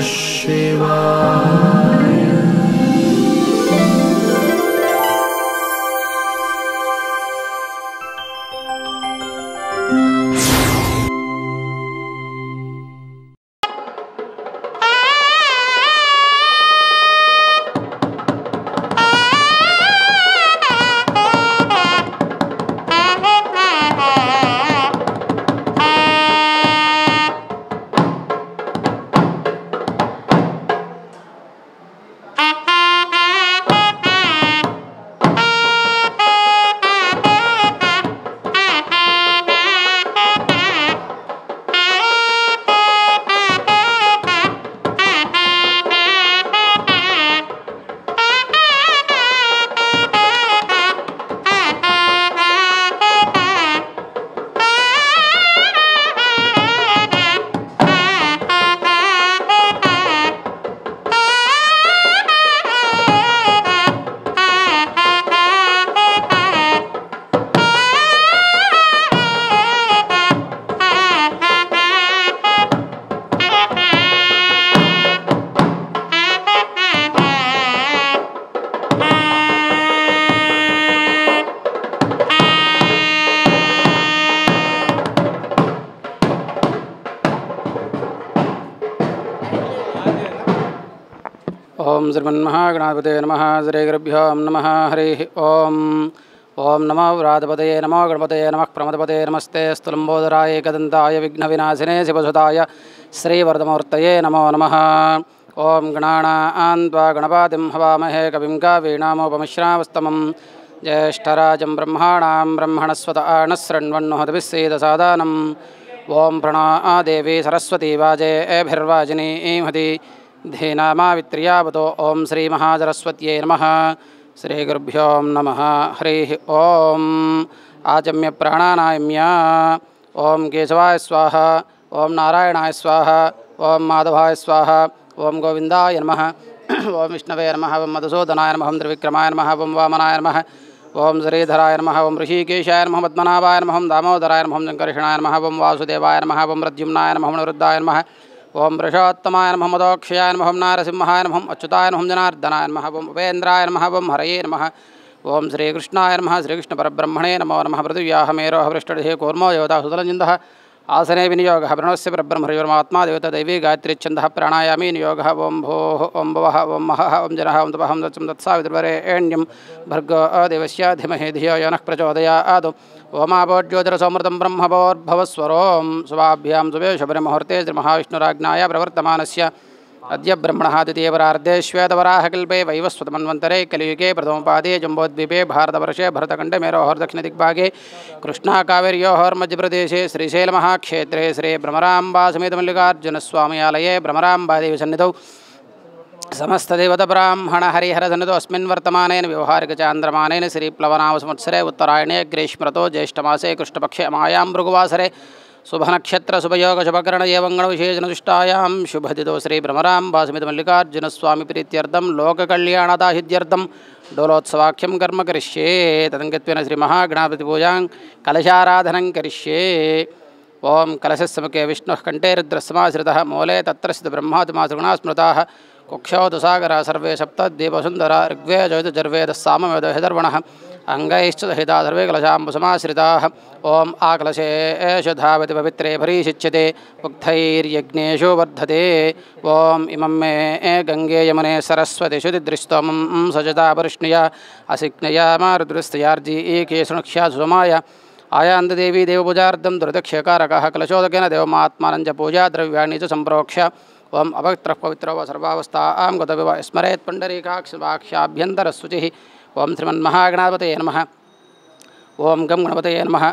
wish ॐ श्रीमन्महागणाधिपते नमः श्रीगुरुभ्यों नमः हरिः ओं ओं नमो व्रातपतये नमो गणपते नम प्रमदपते नमस्ते स्तुलम्बोदराय कदन्ताय विघ्नविनाशिने शिवसुताय श्रीवरदमूर्तये नमो नम ओं गणानान् त्वा गणपातिं हवामहे कविं कावीणामुपमिश्रावस्तमं ज्येष्ठराज ब्रह्माणां ब्रह्मणस्वत आणशृण्वन्नुहतभिः सीदसादानम् ॐ प्रणा आ देवी सरस्वती वाजे एभिर्वाजिनी हति श्री महाजरस्वत नम श्री श्रीगुरुभ्यो नम हरी ओम आचम्य प्राणानायम्य ओम केशवाय स्वाहा ओम नारायणाय स्वाहा ओम माधवाय स्वाहा ओम गोविंदय नम ओम विष्णवे नम ओम मधुसूदनाय नम ॐ त्रिविक्रमाय नमः ॐ वामनाय नम ओम श्रीधराय नम ओम ऋषिकेशाय नम पद्मनाभाय नम दामोदराय नम ॐ शङ्कर्षणाय नमः वासुदेवाय नम ओम प्रद्युम्नाय नम ॐ निवृद्धाय नमः ओम ऋषोत्तमाय नमः मदोक्षयाय नम नारसिंहाय नमः अच्युताय नमः जनार्दनाय नमः ओम उपेन्द्राय नमः ओम हरये नम ओम श्रीकृष्णाय नम परब्रह्मणे नमो नम पृथिव्याह मेरोह वृष्टे कूर्मो योधा सुतलजिंद आसने विनियोगः प्रणवस्य परब्रह्मयोर्मात्मा देवता दैवी गायत्री छंद प्राणायामी नियोगः ओं भोः ओं भवः ओं महः ओं जनः ओं तपः ओं दत्सं तत्सावितुर्वरे एण्यं भर्गो अदेवस्य धिमहे धियो यो नः प्रचोदयात् ओमापोज्योतिरसौमृतं ब्रह्मभोर्भवस्वरों शुभाभ्यां शुभे शुभनिमुहूर्ते प्रवर्तमान से अद्य ब्रह्मणादितीयपरार्धे श्वेतवराहकल्पे वैवस्वतमन्वन्तरे कलियुगे प्रथमपादे जम्बोद्वीपे भारतवर्षे दक्षिण दिग्भागे भरतखण्डे मेरोहोर्दक्षिणदिग्भागे श्रीशैल महाक्षेत्रे श्री भ्रमराम्बासमेतमल्लिकार्जुनस्वाम्यालये भ्रमराम्बादेवसन्निधौ व्यवहारिक चांद्रमा व्यवहारिकचान्द्रमानेन संवत्सरे उत्तरायणे ग्रीष्म ज्येष्ठमासे कृष्णपक्षे मयां भृगुवासरे शुभनक्षत्र शुभयोग शुभकर्ण श्री भ्रमरां शुभदितो मल्लिकार्जुन स्वामी प्रीत्यर्थम लोककल्याणदाहित्यर्थं डोलोत्सवाख्यम कर्म करिष्ये श्री श्रीमहागणापतिपूजां कलशाराधन करिष्ये ओं कलशसमुखे विष्णुः कण्ठे रुद्रस्माश्रितः मूले तत्र सिद्धब्रह्मादिमासुगुणाः स्मृता कुक्षौ दुसागरः सर्वे सप्तद्वीपसुन्दरः ऋग्वेदजयतुजर्वेदस्सामवेदो हिदर्वणः अङ्गैश्चदहिताधर्वेकलशाम्बुसमाश्रिताः ओं आकलशे एषधावति पवित्रे भरीशिच्यते उक्थैर्यज्ञेषु वर्धते ओं इमं मे गङ्गे यमुने सरस्वतिशुतिदृष्टोमं सजतापरिष्णय असिज्ञया मारुद्रस्तयार्जी एकेशुणुख्या सुमाय आयान्ददेवी देवपूजार्धं दुर्दक्ष्यकारकः कलशोदकेन देवमात्मानं च पूजाद्रव्याणि च संप्रोक्ष ओं अपवित्रः पवित्रो सर्वावस्था आम गतव स्मरेत् ओम श्रीमन्महागणापतये नमः ओम गम गणपत नमः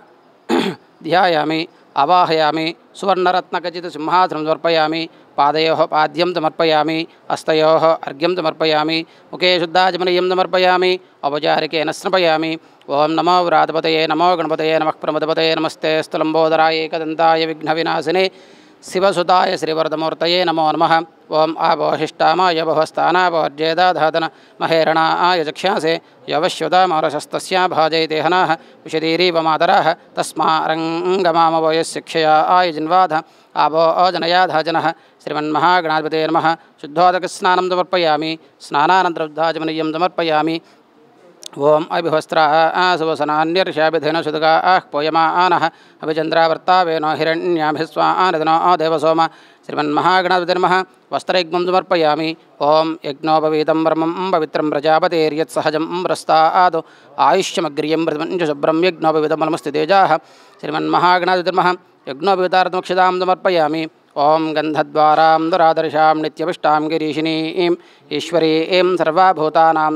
ध्यायामि अवाहयामि सुवर्णरत्नखचित सिंहासनं समर्पयामि पादयोः पाद्यं समर्पयामि हस्तयोः अर्घ्यं समर्पयामि मुखे शुद्धाजमनीयं औपचारिके औपचारिकेन स्नपयामि ओम नमो व्रातपतये नमो गणपत नम प्रमदपत नमस्ते स्तुलम्बोदराय विघ्न विनाशिने शिवसुताय श्रीवर्धमूर्त नमो नम ओं आभोषिष्टा यभुस्तानाभोजेदाधन महेरण देहना यवश्युद मरशस्त भाजयतेहना विशदीरीवरा तस्मांगमाम वयशिक्षया आयुजिन्वाध आभो अजनयाधाजन श्रीमन्महागणाधिपते नम शुद्धोदकस्नानम समर्पयामी स्नानंद्रद्धाजमनीय समर्पयामी ओम अभिहस्रा सुवसनान्यर्षाभिधेन सुदगा आह पोयमा आनः अभिचन्द्रावर्तावेनो हिरण्याभिस्वा आ देवसोम श्रीमन्महागणाधिर्मः वस्त्रयज्ञं समर्पयामि ॐ यज्ञोपवीत ब्रह्मं पवित्र प्रजापतेर्यत्सहजं रस्ता आदौ आयुष्यमग्रियं मृदमञ्जुशुभ्रं यज्ञोपवीतं ब्रह्मस्ति तेजाः ओं गंधद्वारा दुरादर्शा नित्यपुष्टां गिरीशिनी ईश्वरी ईं सर्वभूतानां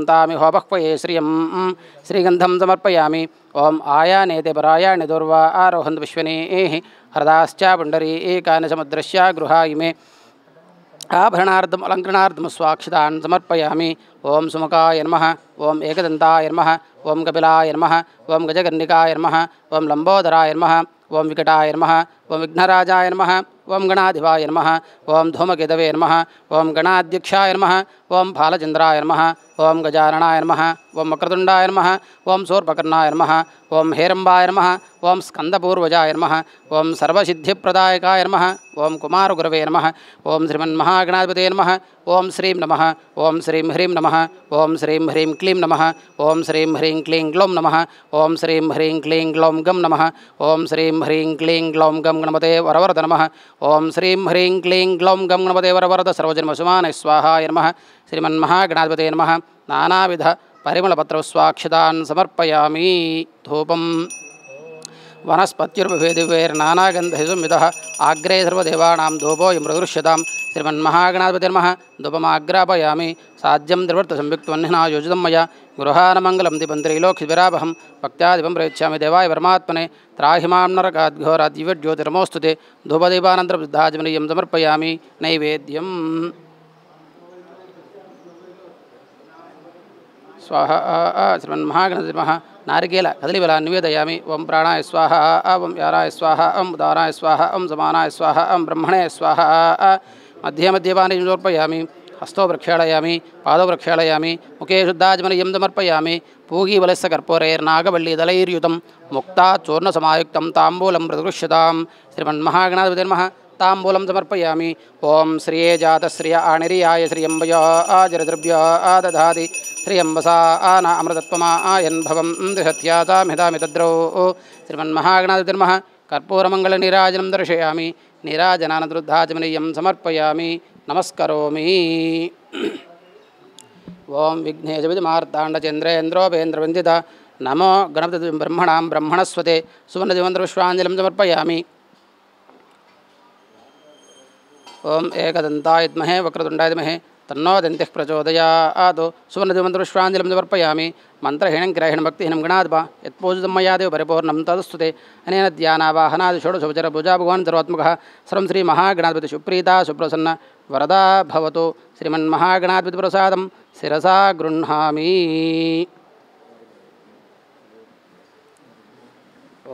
श्रिय श्रीगंधम श्रीगन्धं ओं ओं आयानेते परायाणि दुर्वा आरोहन विश्वनी हृदाश्च पुण्डरी एकानि समुद्रस्य गृहा इमे आभरणार्थम् अलङ्करणार्थं स्वाक्षितान् ओं ॐ सुमुखाय नमः ॐ एकदन्ताय नमः कपिलाय नम ॐ गजगर्णिकाय नम ॐ लंबोदराय नम ॐ विकटाय नम ओं विघ्नराजाय नम ओं गणाधिवाय नम ओं धूमगिदवे नम ओं गणाध्यक्षा नम ओं फालचंद्राय नम ओं गजाननाय नम ओं मकरदुंडा नम ओं सूर्पकर्णाय नम ओं हेरंबा नम ओं स्कंदपूर्वजा नम ओं सर्वसिद्धिप्रदायकाय नम ओं कुमारगुरवे नम ओं श्रीमन्महागणाधिपते नम ओं श्रीं नम ओं श्रीं ह्रीं नम ओं श्रीं ह्रीं क्लीं नम ओं श्रीं ह्रीं क्लीं ग्लौं नम ओं श्रीं ह्रीं क्लीं ग्लौं गं नम ओं श्रीं ह्रीं क्लीं ग्लौं गं ॐ गणपते वरवरद नमः ॐ श्रीं ह्रीं क्लीं ग्लौं गं गणपते वरवरद सर्वजन्मसुमानय स्वाहाय नमः श्रीमन्महागणाधिपते नमः नानाविध परिमलपत्रस्वाक्षितान् समर्पयामि धूपम् वनस्पत्युर्भेदिवेर्नानागन्धयसुमिदः आग्रे सर्वदेवानां धूपो मृदृश्यतां श्रीमन्महागणाधिपतिर्मः धूपमाग्रापयामि साज्यं द्रिवृत्तसंयुक्तवह्निना योजितं मया गृहानमङ्गलं दिपं त्रैलोक्यविरापहं भक्त्या दिपं प्रयच्छामि देवाय परमात्मने त्राहि मां नरकाद्घोराद्दिव्यज्योतिर्मोऽस्तु ते धूपदीपानन्तरं सिद्धाजमनीयं समर्पयामि स्वाहा श्रीमन्महागणधिमः नारिकेल कदलीबला निवेदयामि ओं प्राणाय स्वाहा ओं याराय स्वाहा ओं उदाराय स्वाहा ओं समानाय स्वाहा ओं ब्रह्मणे स्वाहा मध्ये मध्यपाने समर्पयामि हस्तौ प्रक्षालयामि पादौ प्रक्षालयामि मुखे शुद्धाजमनीयं समर्पयामि पूगीबलस्य कर्पूरैर्नागवल्लीदलैर्युतं मुक्ता चूर्णसमायुक्तं ताम्बूलं प्रदृश्यतां श्रीमन्महागणाधिपतिर्मः தாம்பூலம் சமர்ப்பயாமி ஓம் ஸ்ரீயே ஜாதஸ்ரீய அணிரியாய ஸ்ரீயம்பயோ ஆஜரதிருப்யோ ஆததாதி ஸ்ரீயம்பசா ஆன அமிர்தத்வமா என்பவம் பவம் மிதாமி தத்ரோ ஸ்ரீமன் ஸ்ரீமன்மகாகணாதிர்ம கற்பூரமங்கலநீராஜனம் தர்ஷயாமி நீராஜனானதுருத்தாஜமனீயம் சமர்ப்பயாமி நமஸ்கரோமி ஓம் விக்னேஜபிதி விக்னேஜவிதுமார்த்தாண்டச்சந்திரேந்திரோபேந்திரவந்தித நமோ கணபதி பிரம்மணாம் பிரம்மணஸ்வதே சுவர்ணதிவந்திரவிஸ்வாஞ்சலம் சமர்ப்பயாமி ओम एकदंताय विमहे वक्रतुंडाय विमहे तन्नो दंति प्रचोदयाद सुवर्णदिवमन्त्रपुष्पाञ्जलिं समर्पयामि मन्त्रहीनं ग्रहिणं भक्तिहीनं गणाद्वा यत्पूजितं मया तदस्तुते अनेन ध्यानावाहनादिषोडशोपचर पूजा भगवान् सर्वात्मकः श्री श्रीमहागणाधिपति सुप्रीता सुप्रसन्न वरदा भवतु श्रीमन्महागणाधिपतिप्रसादं शिरसा गृह्णामि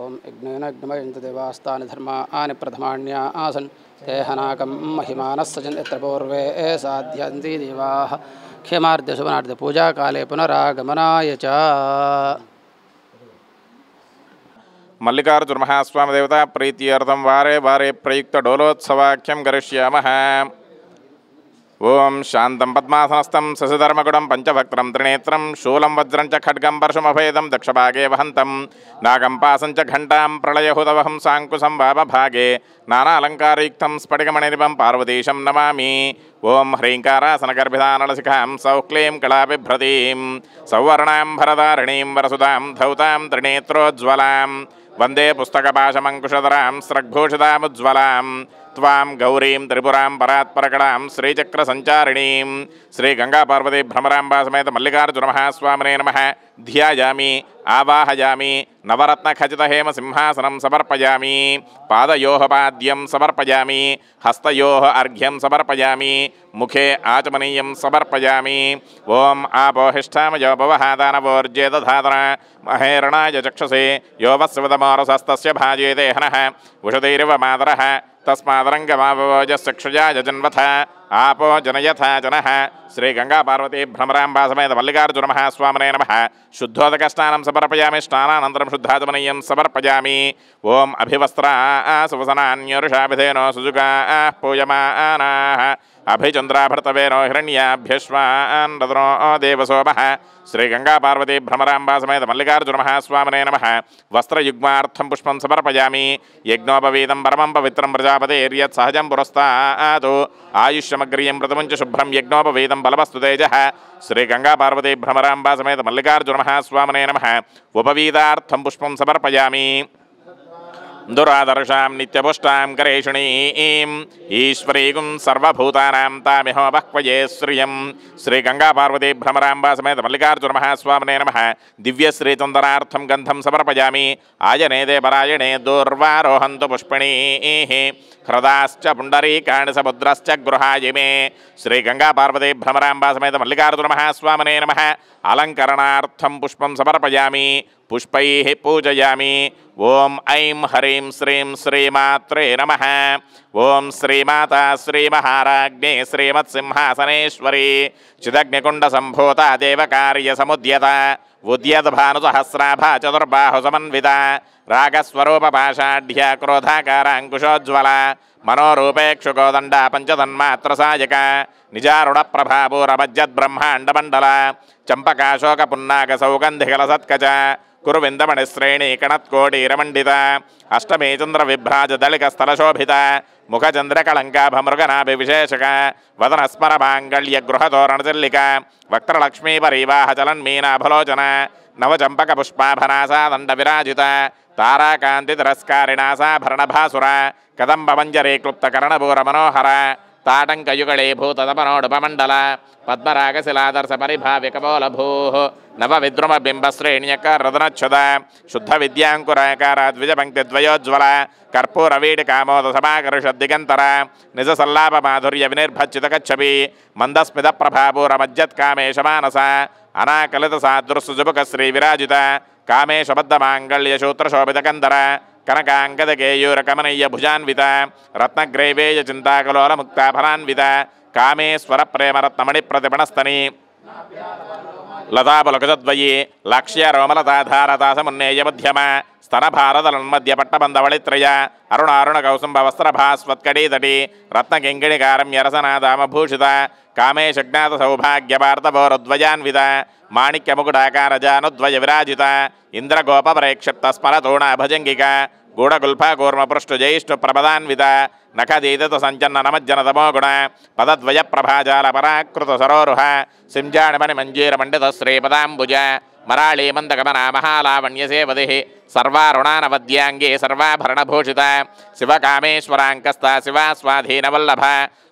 ओम यज्ञन यज्ञमयुंतवास्ता धर्म आने प्रथमाण्या आसन तेहनाक महिम सजन पूर्व साध्यी दिवा क्षेमाद्यशुभनाद्य पूजा काले पुनरागमनाय च मल्लिकार्जुन महास्वामी देवता प्रीत्यर्थम वारे वारे प्रयुक्त डोलोत्सवाख्यम करिष्यामः ఓం శాంతం పద్మాసనస్థం శశిధర్మగుడం పంచభక్త్రం త్రినేత్రం శూలం వజ్రం చ ఖడ్గం పరశుమభేదం దక్షభాగే వహంతం నాగంపాసం చ ఘంటాం ప్రళయహుదవహం సాంకుశం వామభాగే నానాలంకారయుక్తం స్ఫటికమణిరిపం పార్వతీశం నమామి ఓం హ్రీంకారాసన హ్రీంకారాసనగర్భిధానలశిఖాం సౌక్లీం కళాబిభ్రతీం సౌవర్ణాం భరదారిణీం వరసుదాం ధౌతాం త్రినేత్రోజ్వలాం వందే పుస్తకపాశమంకుశధరాం స్రగ్భూషితాముజ్వలాం त्वां गौरीं त्रिपुरां श्री गंगा पार्वती भ्रमराम्बा समेत मल्लिकार्जुनमः स्वामिने नमः ध्यायामि आवाहयामि नवरत्नखचितहेम सिंहासनं समर्पयामि पादयोः पाद्यं समर्पयामि हस्तयोः अर्घ्यं समर्पयामि मुखे आचमनीयं समर्पयामि ॐ आपोहिष्ठामयोपवहादानवोर्जे दधातर महेरणाय चक्षसे यो वस्वतमारसस्तस्य भाजेते हनः उषदैरिव मातरः तस्मादरङ्गमावजचक्षुजा यजन्वथ आपो जनयथा जनः श्रीगङ्गापार्वती भ्रमराम्बा समेत मल्लिकार्जुनमः स्वामने नमः शुद्धोदकस्नानं समर्पयामि स्नानानन्तरं शुद्धात्मनीयं समर्पयामि अभिवस्त्र अभिवस्त्रा सुजुगा सुजुगाः पूयमानाः अभिचन्द्राभर्तवेनो हिरण्याभ्यश्वान्नदनो श्री गंगा पार्वती समेत मल्लिकार्जुनमः स्वामने नम वस्त्रयुग्मार्थं पुष्प समर्पयामि यज्ञोपवीतं परम पवित्रम प्रजापतेर्यत् सहजं आयुष्य समग्रियं प्रथमं च शुभ्रं बलवस्तुतेज श्री गंगा पार्वती भ्रमरांबा समेत मल्लिकार्जुनमः स्वामने नमः पुष्प पुष्पं दुरादर्शा निपुष्टा करेशुणी ईश्वरी ईश्वरीगुं श्रिय श्री गंगा पार्वती भ्रमरांबा समेत मल्लिकार्जुनमः स्वामने नमः दिव्यश्रीचन्दनार्थं गंधम समर्पयामि आयने दे परायणे दुर्वारोहन्तु पुष्पिणीः హృదాశ్చ పుండరీకాణి సముద్రశ్చ గృహాయమే శ్రీ గంగా పార్వతీ భ్రమరాంబా సమేత మల్లికార్జున మహాస్వామనే నమ అలంకరణార్థం పుష్పం సమర్పయామి పుష్పై పూజయామి ఓం ఐం హ్రీం శ్రీం శ్రీమాత్రే నమ ఓం శ్రీమాత శ్రీమహారాజ్ఞే శ్రీమత్సింహాసనేశ్వరీ చిదగ్నికుండ సంభూత దేవకార్య సముద్యత उद्यतभानुसहस्राभा चतुर्बाहुसमन्विता रागस्वरूपपाषाढ्या क्रोधाकार अङ्कुशोज्ज्वला मनोरूपेक्षुकोदण्डा पञ्चतन्मात्रसायका निजारुणप्रभापूरमज्जद्ब्रह्माण्डमण्डला चम्पकाशोकपुन्नाकसौगन्धिकलसत्कच కురువిందమణిశ్రేణీ కణత్కోటీరమండిత అష్టమీ చంద్ర విభ్రాజ దళిక స్థలశోభిత ముఖ ముఖచంద్రకళంకాభమృగనాభి విశేషక వదన స్మర మాంగళ్య గృహతోరణచల్లిక వక్త్రలక్ష్మీ పరీవాహ చలన్మీనాభలోచన నవచంపక పుష్పాభనాసాదండ విరాజిత తారాకాంతి తిరస్కారిణాసాభరణ భాసుర కదంబ మంజరీ క్లుప్త కరణభూర మనోహర ताटंकयुगे नव शुद्ध ताटङ्कयुगळे भूततमनोडुपमण्डल पद्मरागशिलादर्शपरिभाव्यकबोलभूः नवविद्रुमबिम्बश्रेण्यकरदनच्छुद शुद्धविद्याङ्कुराकाराद्विजपङ्क्तिद्वयोज्ज्वल कर्पूरवीडिकामोदसमाकर्षद्दिगन्तर निजसल्लापमाधुर्यविनिर्भच्युतकच्छपि श्री अनाकलितसादृस्सुजुबुकश्रीविराजित कामेशबद्धमाङ्गल्यशूत्रशोभितकन्दर కనకాంగదకేయూరకమనయ్య భుజాన్విత రత్నగ్రైవేయ చింతాకలోలముక్తాఫలాన్విత కామేశ్వర ప్రేమరత్నమణి ప్రతిపణస్తని ಲತಾಪುಲಕಜದ್ವಯಿ ಲಕ್ಷ್ಯ ರೋಮಲತಾಧಾರತಾಸಮುನ್ನೇಯ ಮಧ್ಯಮ ಸ್ತನಭಾರದಲನ್ಮಧ್ಯ ಪಟ್ಟಬಂಧವಳಿತ್ರಯ ಅರುಣಾರುಣ ಕೌಸುಂಬವಸ್ತ್ರಭಾಸ್ವತ್ಕಡೀತಟಿ ರತ್ನಕಿಂಗಿಣಿಕಾರಮ್ಯರಸನಾದಾಮಭೂಷಿತ ಕಾಮೇಶಜ್ಞಾತ ಸೌಭಾಗ್ಯಪಾರ್ಥಭೋರದ್ವಯಾನ್ವಿತ మాణిక్యముకుటాకారజానుద్వయ విరాజిత ఇంద్రగోప ప్రక్షిప్త స్మరతోణ భజంగిక గూఢగుల్ఫ కూర్మపృష్టు జైష్ణు ప్రపదాన్విత నఖదీదత సంచన్న నమజ్జన తమోగుణ పదద్వయ ప్రభాజాల పరాకృత సరోరుహ సింజాణమణి మంజీర పండిత శ్రీపదాంబుజ मराले मंदगमना महालावण्य सेवदे सर्वाणानवद्यांगे सर्वाभरणूषिता शिव कामेश्वरांकस्ता शिवा स्वाधीन वल्लभ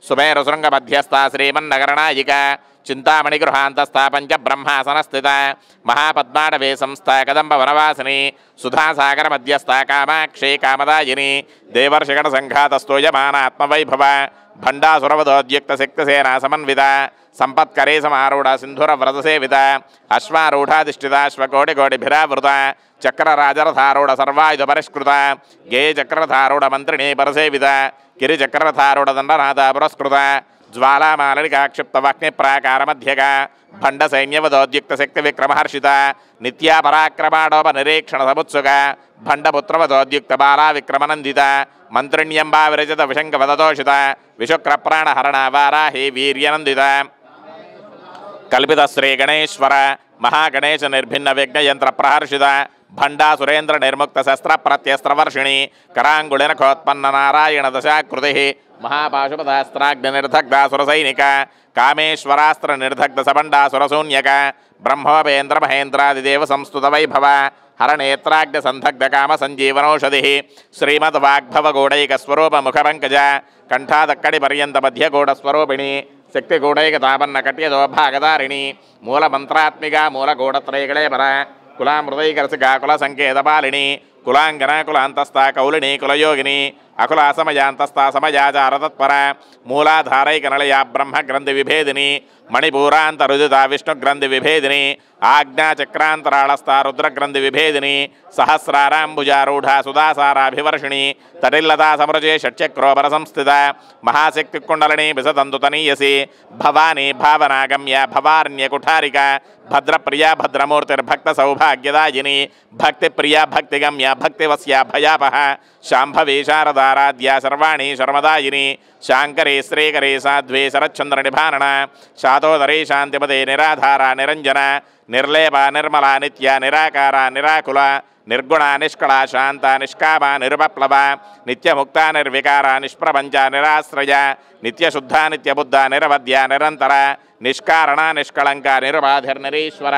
सुमेरसृंगमध्यस्ता श्रीमन्नगरनायिका चिंतामणिगृहांतस्था पंच ब्रह्मासनस्थिता महापद्माडवे संस्था कदंब वनवासी सुधा सागर मध्यस्था कामाक्षे कामदायिनी देवर्षिगण संघातस्तो आत्मवैभव భండాసురవదోద్యుక్తశక్తసేనా సమన్విత సంపత్కరే సమారూఢ సింధుర వ్రతసేవిత అశ్వారూఢాధిష్ఠిత అశ్వకోటికోటిభిరావృత చక్రరాజరథారూఢ సర్వాయుధ పరిష్కృత గేయ చక్రరథారూఢ మంత్రిణీ పరసేవిత గిరిచక్రరథారూఢ దండనాథ పురస్కృత ज्वालामालिकाक्षिप्तवाक्ने प्राकारमध्यगा भण्डसैन्यवदोद्युक्तशक्तिविक्रमहर्षिता नित्यापराक्रमाणोपनिरीक्षणसमुत्सुका भण्डपुत्रवदोद्युक्तबाला विक्रमनन्दिता मन्त्रिण्यम्बा विरचित विशङ्कवदतोषिता विशुक्रप्राणहरणावाराहि वीर्यनन्दिता कल्पितश्रीगणेश्वर महागणेशनिर्भिन्नविघ्नयन्त्रप्रहर्षिता भंडा सुरेन्द्र निर्मुक्त शस्त्र प्रत्यस्त्र वर्षिणी नारायण दशा మహాపాశుపదాస్త్రాగ్నిర్ధగ్ధాసురసైనిక కామేశ్వరాస్త్ర నిర్ధగ్ధ సబండాసురశూన్యక బ్రహ్మోపేంద్ర మహేంద్రాదిదేవ సంస్థుత వైభవ హరనేత్రాగ్ని సంధగ్ధ కామ సంజీవనౌషధి శ్రీమద్ వాగ్భవగూడైక స్వరూప ముఖపంకజ కంఠాదక్కడి పర్యంత మధ్యగూఢస్వరూపిణి శక్తిగూడైక తాపన్న కట్య దోభాగదారిణి మూలమంత్రాత్మిక మూలగూఢత్రయగళే పర కులామృదైకరసి కాకుల సంకేతపాలిని కులాంగన కులాంతస్థ కౌలిని కులయోగిని అకుల అసమయాంతస్త తత్పర మూలాధారై కనలయా బ్రహ్మ గ్రంథి విభేదిని మణిపూరాంత రుజుత విష్ణు గ్రంథి విభేదిని ఆజ్ఞాచక్రాంతరాళస్థ రుద్రగ్రంథి విభేదిని సహస్రారాంభుజారూఢ సుదాసారాభివర్షిణి తటిల్లతా సమృజే షట్చక్రోపర సంస్థిత మహాశక్తి కుండలిని విసతందుతనీయసి భవానీ భావనాగమ్య భవార్ణ్యకుఠారిక భద్రప్రియా భద్రమూర్తిర్భక్త సౌభాగ్యదాయిని భక్తిప్రియా భక్తిగమ్య భక్తివస్య భయాపహ శాంభవీ శారద सर्वाराध्या सर्वाणी शर्मदायिनी शांकरे श्रीकरे साध्वे शरच्चंद्र निभानन शातोदरे शांतिपदे निराधारा निरंजना निर्लेपा निर्मला नित्या निराकारा निराकुला निर्गुणा निष्कला शांता निष्कामा निर्वप्लवा नित्यमुक्ता निर्विकारा निष्प्रपंच निराश्रया नित्यशुद्धा नित्यबुद्धा निरवध्या निरंतर निष्कारण निष्कलंक निर्बाधिर्नरीश्वर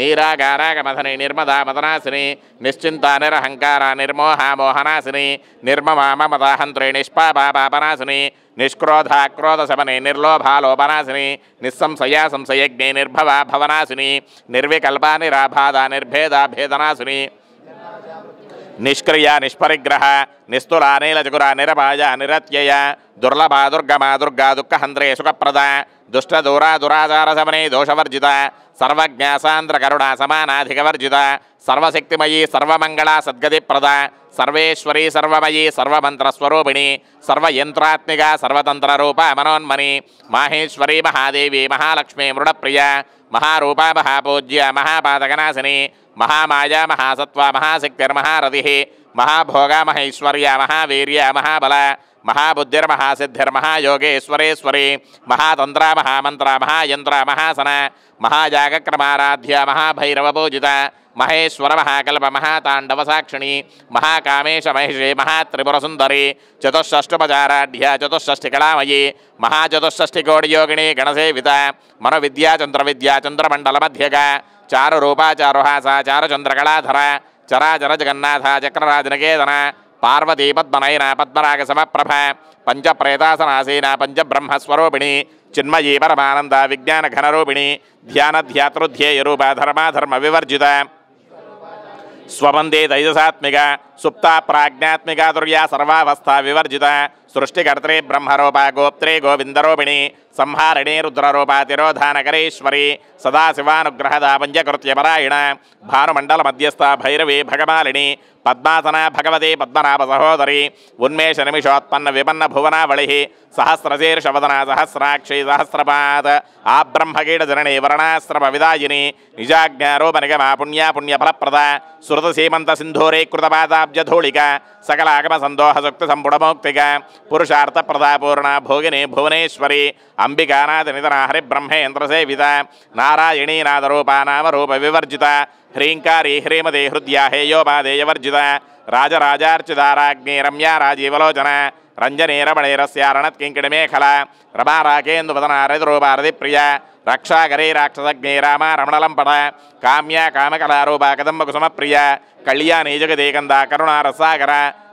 नीरागारागमधनी निर्मदा मदनाशिनी निश्चिंता निरहंकार निर्मोहा मोहनाशिनी निर्ममा ममदाहंत्री निष्पापा पापनासिनी निष्क्रोधा क्रोधशमने निर्लोभालोपनाशिनी निस्संशया संशयज्ञे निर्भवा भवनाशिनी निर्विकल्पा निराभादा निर्भेदा भेदनाशिनी నిష్క్రియ నిష్పరిగ్రహ నిస్తుల నీలజగుర నిరభాయ నిరత్యయ దుర్లభ దుర్గమా దుర్గా దుఃఖహంద్రే సుఖప్రద దుష్ట దూరా దురాచార సమనే దోషవర్జిత సర్వజ్ఞ సాంద్ర కరుణ సమానాధికవర్జిత సర్వశక్తిమయీ సర్వమంగళ సద్గతిప్రద సర్వేశ్వరీ సర్వమయీ సర్వమంత్రస్వరూపిణి సర్వయంత్రాత్మిక సర్వతంత్ర రూప మనోన్మణి మాహేశ్వరీ మహాదేవి మహాలక్ష్మి మృడప్రియ మహారూపా మహాపూజ్య మహాపాతకనాశిని महामाया महासत्व महाशक्तिर्महारथिः महाभोग महेश्वर्य महावीर्य महाबल महाबुद्धिर्महासिद्धिर्महायोगेश्वरेश्वरी महातंत्र महामंत्र महायंत्र महासन महाजागक्रमाराध्य महाभैरवपूजित महेश्वर महाकल्प महातांडव साक्षिणी महाकामेश महेशे महात्रिपुरसुंदरी कलामयी चतुष्षष्टिकलामयी महाचतुष्षष्टिकोड़ियोगिणी गणसेविता मनोविद्या चंद्रविद्या चंद्रमंडल मध्यगा चारु रूपा चारुहा सा चारुचन्द्रकलाधर चराचर जगन्नाथ चक्रराजनकेतन पार्वती पद्मनयन पद्मराग समप्रभ पञ्चप्रेतासनासीन पञ्चब्रह्मस्वरूपिणी चिन्मयी परमानंद विज्ञान परमानन्द विज्ञानघनरूपिणी धर्माधर्म विवर्जित स्वबन्दे दैजसात्मिका సుప్త ప్రాజ్ఞాత్మికా దుర్యా సర్వావస్థ వివర్జిత సృష్టికర్త్రే బ్రహ్మరూప గోప్త్రే గోవిందరూపిణి సంహారిణి రుద్రరూపా తిరోధానకరేశ్వరి సదాశివానుగ్రహదా భానుమండల మధ్యస్థ భైరవి భగమాలిని పద్మాసన భగవతి పద్మనాభ సహోదరి ఉన్మేష నిమిషోత్పన్న విపన్న భువనావళి సహస్రశీర్షవదన సహస్రాక్షి సహస్రపాద ఆబ్రహ్మగీడ జనని వర్ణాశ్రమ విదాయిని నిజాజ్ఞారూప నిగమ పుణ్య పుణ్యఫలప్రద శృత సీమంత సింధూరీ अब्जधूलिका सकलागम आगम संदोह सुक्त पुरुषार्थ प्रदापूर्ण भोगिनी भुवनेश्वरी अंबिकानाथ निधन हरिब्रह्मेन्द्र सेविता नारायणी नादरूपा नाम रूप विवर्जिता ह्रींकारी ह्रीमती हृदया हेयोपादेयवर्जिता राजराजार्चिदाराग्नि रम्या राजीवलोचना రంజనేరమణేరస్యారణత్కింకిణమేఖల రమారాకేందువదనారతిరూపారతి ప్రియ రక్షాగరే రాక్షసగ్నే రామ రమణలంపట కామ్య కామకళారూపా కదంబ కుసుమ ప్రియ కళ్యాణీ జగదేకంద కరుణారసాగర